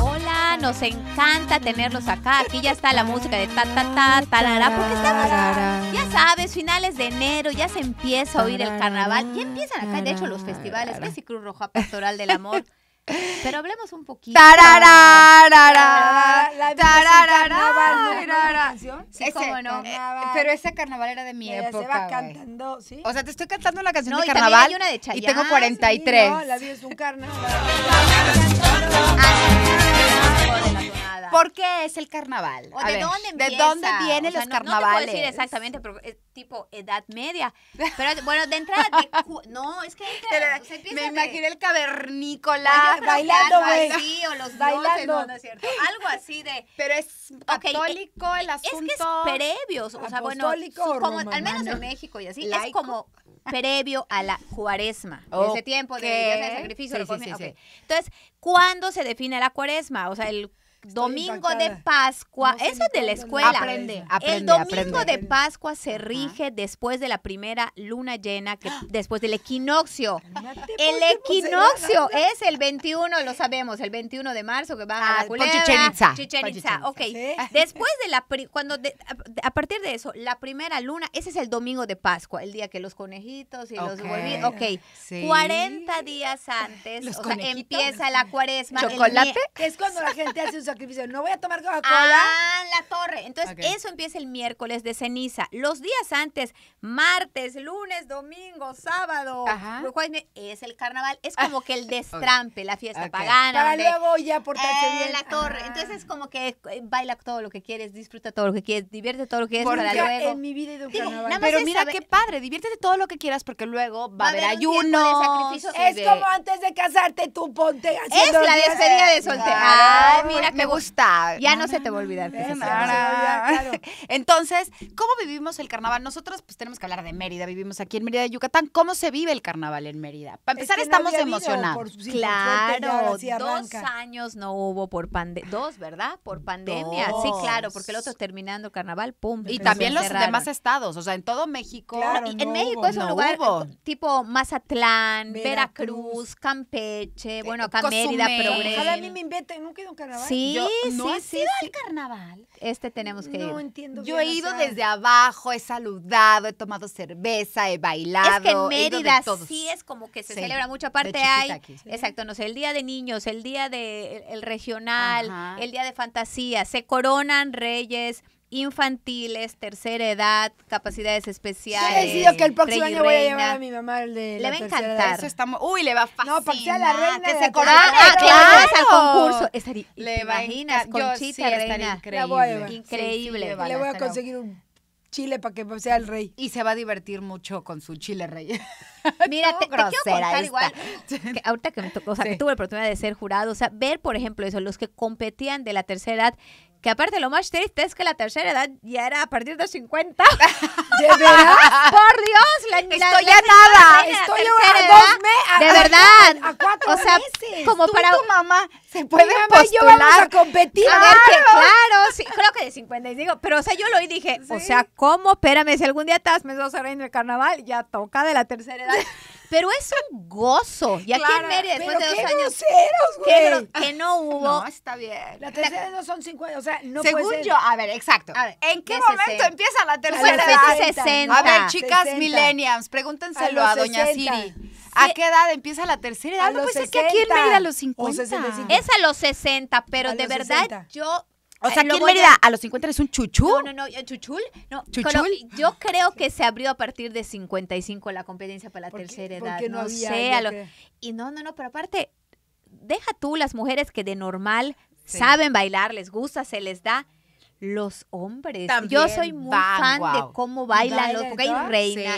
Hola, Nos encanta tenerlos acá. Aquí ya está la música de ta ta ta porque estamos, ya sabes, finales de enero, ya se empieza a oír el carnaval. Ya empiezan acá, de hecho, los festivales, casi Cruz Roja Pastoral del Amor. Pero hablemos un poquito. Eh, eh, pero ese carnaval era de mi época. Se va cantando, ¿sí? O sea, te estoy cantando la canción de carnaval. Y, hay una de y tengo 43. no, la vida es un carnaval. Ah, ¿Por qué es el carnaval? ¿De dónde empieza? ¿De dónde vienen los carnavales? No te puedo decir exactamente, pero es eh, tipo edad media. Pero bueno, de entrada, no, es que Me imaginé el cavernícola bailando, así, o los bailando. es ¿cierto? Algo así de... Pero es eh, católico el asunto. Es que es previo, o sea, bueno, como, al menos en México y así, es como previo a la cuaresma, ese tiempo de, sacrificio. Entonces, ¿cuándo se define la cuaresma? O sea, el domingo de Pascua, eso es de la escuela. Aprende, aprende El domingo de Pascua se rige después de la primera luna llena, que, ¡Ah! después del equinoccio. El equinoccio es el 21, lo sabemos, el 21 de marzo que va a ah, la culebra. Chichen Itza. Chichen Itza. ok. Después de la, cuando a partir de eso, la primera luna, ese es el domingo de Pascua, el día que los conejitos y los huevitos, ok. 40 días antes, empieza la cuaresma. ¿Chocolate? es cuando la gente hace un sacrificio. No voy a tomar Coca-Cola. Ah, la torre. Entonces, eso empieza el miércoles de ceniza. Los días antes, martes, lunes, domingo, sábado, es el carnaval. Es como que el destrampe, la fiesta pagana. Para luego ya por bien. la torre. Entonces, es como que eh, baila todo lo que quieres, disfruta todo lo que quieres, divierte todo lo que quieres para luego. en mi vida he carnaval. Pero mira qué padre, diviértete todo lo que quieras porque luego va, a haber ayuno. Es como antes de casarte, tú ponte Es la despedida de soltero. Ay, ah, mira me gusta. Ya no se te va a olvidar. Entonces, ¿cómo vivimos el carnaval? Nosotros pues tenemos que hablar de Mérida, vivimos aquí en Mérida de Yucatán. ¿Cómo se vive el carnaval en Mérida? Para empezar, estamos emocionados. claro, dos años no hubo por pandemia. Dos, ¿verdad? Por pandemia. Sí, claro, porque el otro terminando carnaval, pum. Y también los demás estados, o sea, en todo México. Claro, en México es un lugar eh, tipo Mazatlán, Veracruz, Campeche, eh, bueno, eh, acá Mérida, Progreso. Ojalá a mí me inviten, nunca a un carnaval. Sí, ¿no sí, sido sí, al carnaval? Este tenemos que ir. No entiendo. Yo he ido desde abajo, he saludado, he tomado cerveza, he bailado. Es que en Mérida sí es como que se celebra Mucha parte hay, exacto, no sé, el día de niños, el día de el, regional, el día de fantasía, se coronan reyes, infantiles, tercera edad, capacidades especiales. Yo que el próximo año voy a llevar a mi mamá el de. Le va a encantar. uy, le va a fascinar. No, porque la reina. Que se corona. Ah, claro, le imaginas con yo, sí, reina. increíble. increíble. le voy a conseguir un chile para que sea el rey. Y se va a divertir mucho con su chile rey. Mira, te, quiero contar igual. ahorita que, me tocó, o sea, que tuve la oportunidad de ser jurado, o sea, ver, por ejemplo, eso, los que competían de la tercera edad que aparte lo más triste es que la tercera edad ya era a partir de 50. ¿De verdad? Por Dios, la, Estoy ya nada. estoy a dos De verdad. A, cuatro o sea, meses. Como para. Y tu mamá se puede postular. Yo a competir. A ver, claro. Sí, creo que de 50 y digo. Pero, o sea, yo lo dije, o sea, ¿cómo? Espérame, si algún día estás, me vas a ver en el carnaval, ya toca de la tercera edad. Pero es un gozo. Y aquí Clara, en Mérida, después de dos años. Groseros, Que, que no hubo. No, está bien. La tercera no son 50, o sea, no Según puede ser. yo, a ver, exacto. A ver, ¿En qué momento empieza la tercera a los 60. A ver, chicas millennials, pregúntenselo a, doña Siri. ¿A qué edad empieza la tercera edad? A no puede ser que aquí en Mérida a los 50. Es a los 60, pero de verdad yo o sea, eh, ¿quién Mérida, a... los 50 es un chuchú. No, no, no, eh, chuchul. No, chuchul. yo creo que se abrió a partir de 55 la competencia para la tercera edad. no, sé. Y no, no, no, pero aparte, deja tú las mujeres que de normal saben bailar, les gusta, se les da. Los hombres. yo soy muy fan de cómo bailan los. Porque hay reina,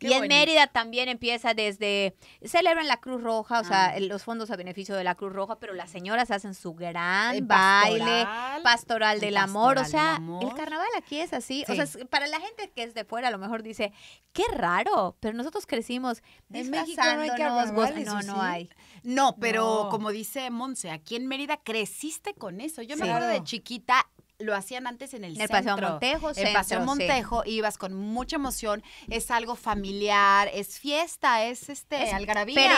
y en Mérida también empieza desde, celebran la Cruz Roja, o sea, ah. los fondos a beneficio de la Cruz Roja, pero las señoras hacen su gran baile, pastoral, del amor, o sea, el carnaval aquí es así, o sea, para la gente que es de fuera a lo mejor dice, qué raro, pero nosotros crecimos en México no hay carnaval, no, no hay. No, pero como dice Monse, aquí en Mérida creciste con eso. Yo me acuerdo de chiquita lo hacían antes en el, en el Paseo Montejo, En el Paseo Montejo, ibas con mucha emoción, es algo familiar, es fiesta, es este es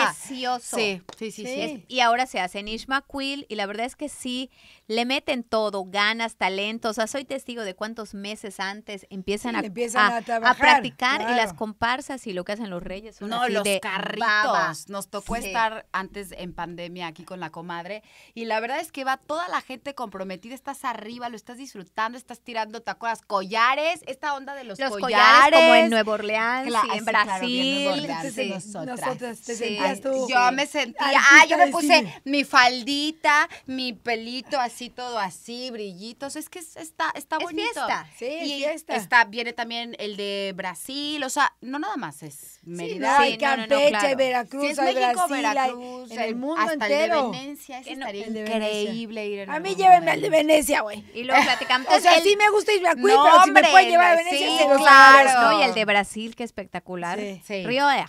Precioso. Sí, sí, sí, y ahora se hace en Ishmaquil y la verdad es que sí le meten todo, ganas, talentos. O sea, soy testigo de cuántos meses antes empiezan, a, a, practicar y las comparsas y lo que hacen los reyes. Son no, los carritos. Nos tocó estar antes en pandemia aquí con la comadre y la verdad es que va toda la gente comprometida, estás arriba, lo estás estás disfrutando, estás tirando tacoras, collares, esta onda de los, los collares, como en Nueva Orleans, sí, en Brasil. Claro, Orleans, sí. nosotras. nosotras te sentías tú. Yo me sentía, ah, yo me puse mi faldita, mi pelito así, todo así, brillitos. Es que está, está bonito. Es fiesta, sí, y fiesta. Está, viene también el de Brasil, o sea, no nada más es Mérida. Sí, no, Campeche, Veracruz, México, Veracruz, en el mundo entero. El de Venecia, es estaría increíble ir. A mí llévenme al de Venecia, güey. Y luego platicamos. o sea, si me gusta irme pero si me pueden llevar a Venecia, claro. Y el de Brasil, que espectacular. Sí. Sí. Río de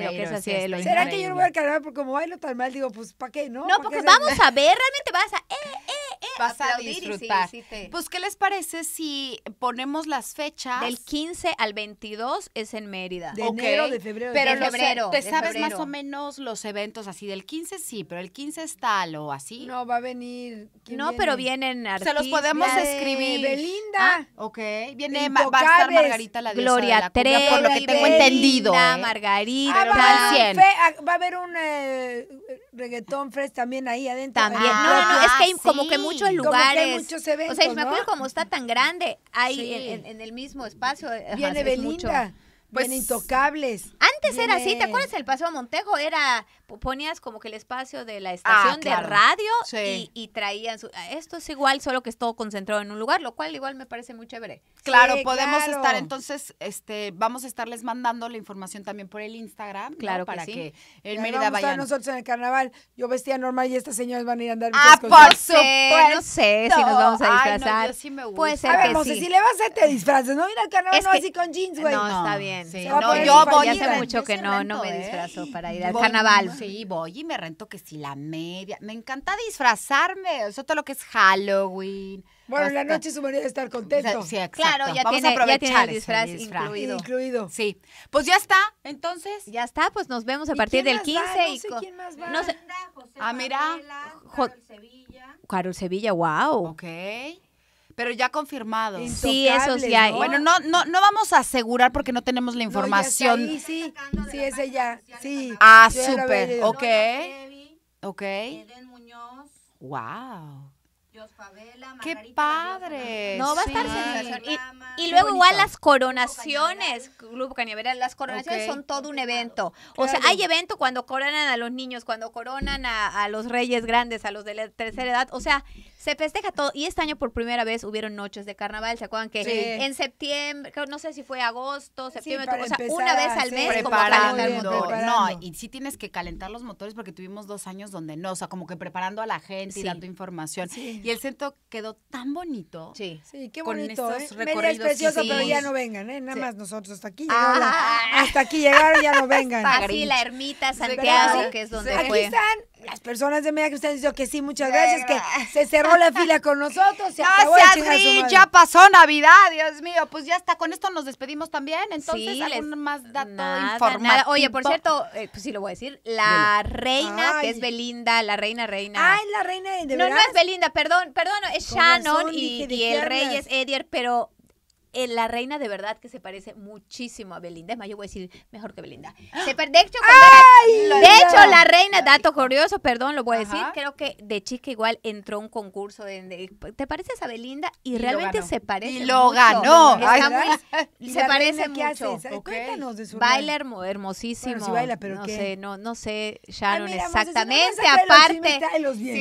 lo que es así. de ¿Será que yo no voy a cargar Porque como bailo tan mal, digo, pues, ¿para qué, no? No, porque vamos a ver, realmente vas a... Eh, eh, eh, vas a disfrutar. Pues, ¿qué les parece si ponemos las fechas? Del 15 al 22 es en Mérida. De enero, de febrero. Pero de febrero, ¿te sabes más o menos los eventos así? Del 15 sí, pero el 15 está lo así. No, va a venir... No, pero vienen artistas. Se los podemos escribir. Belinda. Ah, ok. Viene va a estar Margarita la Gloria de la por lo que tengo entendido. ¿eh? Margarita. Ah, ah, va, a haber un eh, reggaetón fresh también ahí adentro. También. Ah, no, no, es que hay como que muchos lugares. o sea, me acuerdo como está tan grande ahí en, el mismo espacio. Viene Belinda pues, intocables. Antes era así, ¿te acuerdas? El paseo Montejo era, ponías como que el espacio de la ah, estación de radio y, traían, ah, esto es igual, solo que es todo concentrado en un lugar, lo cual igual me parece muy chévere. Claro, podemos estar entonces, este, vamos a estarles mandando la información también por el Instagram, claro para que, sí. el Mérida vaya. nosotros en el carnaval, yo vestía normal y estas señoras van a ir a andar. Ah, por supuesto. No sé si nos vamos a disfrazar. a ver, José, si le vas a hacer te disfrazas, no Mira, al carnaval no, así con jeans, güey. No, está bien. No, yo voy hace mucho que no, no me disfrazo ¿eh? para ir al carnaval. Sí, voy y me rento que si la media. Me encanta disfrazarme. Eso todo lo que es Halloween. Bueno, en la noche su de estar contento. Claro, ya, Vamos tiene, a ya tiene el disfraz, Incluido. Sí. Pues ya está, entonces. Ya está, pues nos vemos a partir del 15. y quién más va. No sé. ah, mira. Sevilla. Carol Sevilla, wow. Ok. Pero ya confirmado. Sí, eso sí hay. Bueno, no, no, no vamos a asegurar porque no tenemos la información. Sí, sí, sí, es ella. Sí. Ah, súper. Ok. ok. Eden Muñoz. Wow. Favela, Margarita ¡Qué padre! No, va a estar sí. y, luego igual las coronaciones, Club Cañavera, las coronaciones son todo un evento. O sea, hay evento cuando coronan a los niños, cuando coronan a, los reyes grandes, a los de la tercera edad. O sea, se festeja todo. Y este año por primera vez hubieron noches de carnaval. ¿Se acuerdan que en septiembre, no sé si fue agosto, septiembre, o sea, una vez al mes como motores. No, y sí tienes que calentar los motores porque tuvimos dos años donde no, o sea, como que preparando a la gente y dando información. Y el centro quedó tan bonito. Sí. Sí, qué bonito. Con estos ¿eh? es precioso, pero ya no vengan, ¿eh? Nada más nosotros hasta aquí ah. llegaron. hasta aquí llegaron, ya no vengan. Así la ermita Santiago, que es donde fue las personas de media que han dicho que sí, muchas gracias, que se cerró la fila con nosotros. Se acabó ya pasó Navidad, Dios mío. Pues ya está, con esto nos despedimos también. Entonces, algún más dato nada, Oye, por cierto, eh, pues sí lo voy a decir, la reina, es Belinda, la reina reina. Ay, la reina de No, no es Belinda, perdón, perdón, es Shannon y, y el rey es Edier, pero eh, la reina de verdad que se parece muchísimo a Belinda. Es más, yo voy a decir mejor que Belinda. ¡Ah! de hecho, la reina, dato curioso, perdón, lo voy a decir, creo que de chica igual entró un concurso de, ¿te pareces a Belinda? Y, realmente se parece Y lo ganó. se parece mucho. Cuéntanos de su Baila hermosísimo. pero no sé, no, no sé, Sharon, exactamente. aparte, no, sé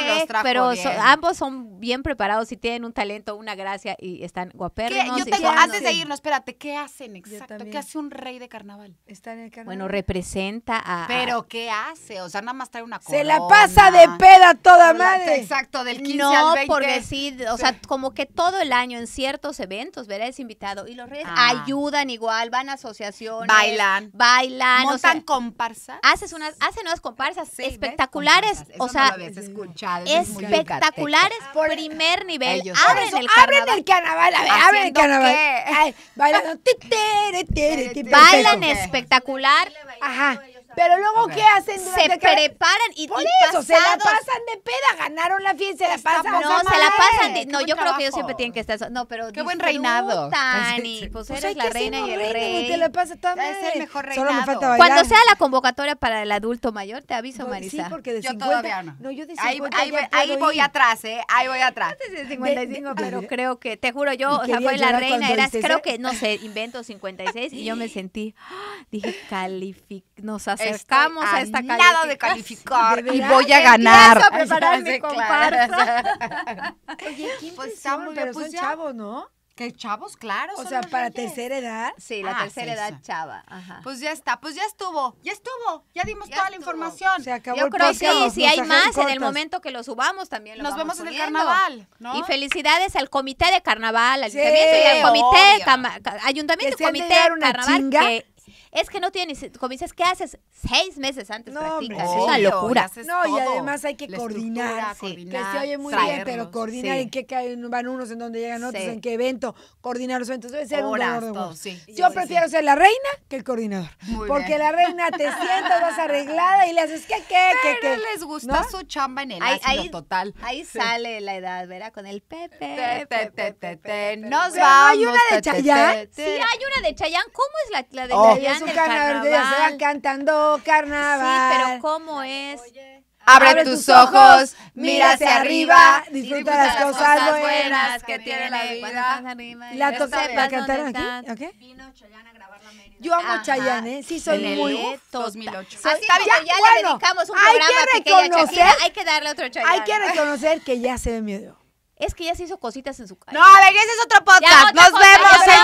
qué, pero ambos son bien preparados y tienen un talento, una gracia y están guaperos yo tengo, antes de irnos, espérate, ¿qué hacen exacto? ¿Qué hace un rey de carnaval? Está en el carnaval. Bueno, representa a. Pero ¿qué hace? O sea, nada más trae una corona. Se la pasa de peda toda madre. Exacto, del 15 no, al No, por decir, o sea, como que todo el año en ciertos eventos, ¿verdad? Es invitado. Y los reyes ah. ayudan igual, van a asociaciones. Bailan. Bailan. Montan o sea, comparsas. Haces unas, hacen unas comparsas espectaculares. O sea, no lo habías escuchado. espectaculares, primer nivel. abren, el carnaval. Abren el carnaval, a ver, abren Bailan espectacular. Ajá. Pero luego, ¿qué hacen? Se preparan y, Por eso, se la pasan de peda, ganaron la fiesta, se la pasan No, no se la pasan No, yo creo que ellos siempre tienen que estar... No, pero Qué buen reinado. Tani, pues, pues la reina y el rey. rey. Te la pasa todo Es el mejor reinado. Solo me falta bailar. Cuando sea la convocatoria para el adulto mayor, te aviso, no, Sí, porque de yo 50... Todavía no. yo de 50 Ahí, ahí, voy atrás, ¿eh? Ahí voy atrás. No 55, pero creo que... Te juro, yo, o sea, fue la reina. Eras, creo que, no sé, invento 56 y yo me sentí... Dije, calific... Nos Estamos a, esta nada de calificar. y voy a ganar. A preparar mi Oye, ¿quién pues, estamos, pero pues chavos, ¿no? Que chavos, claro. O sea, para tercera edad. Sí, la ah, tercera edad chava. Ajá. Pues ya está, pues ya estuvo, ya estuvo, ya dimos toda la información. Se acabó Yo el creo que sí, si hay más, en el momento que lo subamos también lo Nos vemos en el carnaval. ¿no? Y felicidades al comité de carnaval, al ayuntamiento y al comité, ayuntamiento y comité de carnaval. Que es que no tienes dices, ¿qué haces? Seis meses antes no, practicas. es una locura. No, y además hay que coordinar, coordinar, Que se oye muy bien, pero coordinar en qué van unos, en dónde llegan otros, en qué evento, coordinar los eventos. Debe ser un Yo prefiero ser la reina que el coordinador. porque la reina te sienta, vas arreglada y le haces que qué, qué, qué. les gusta su chamba en el ahí, total. Ahí sale la edad, ¿verdad? Con el Pepe. Nos vamos. ¿Hay una de Chayán? Sí, hay una de Chayán. ¿Cómo es la, de oh. Chayán? carnaval, se van cantando carnaval. Sí, pero ¿cómo es? Abre, tus ojos, mira hacia arriba, disfruta, las, cosas, buenas que tiene la vida. La toca para cantar aquí, okay Vino a grabar la Yo amo Chayanne, ¿eh? sí soy muy 2008. E, Así que ya, bueno, le dedicamos un hay que reconocer, hay que darle otro Chayanne. Hay que reconocer que ya se ve miedo. Es que ya se hizo cositas en su casa. No, a ver, ese es otro podcast. Nos vemos.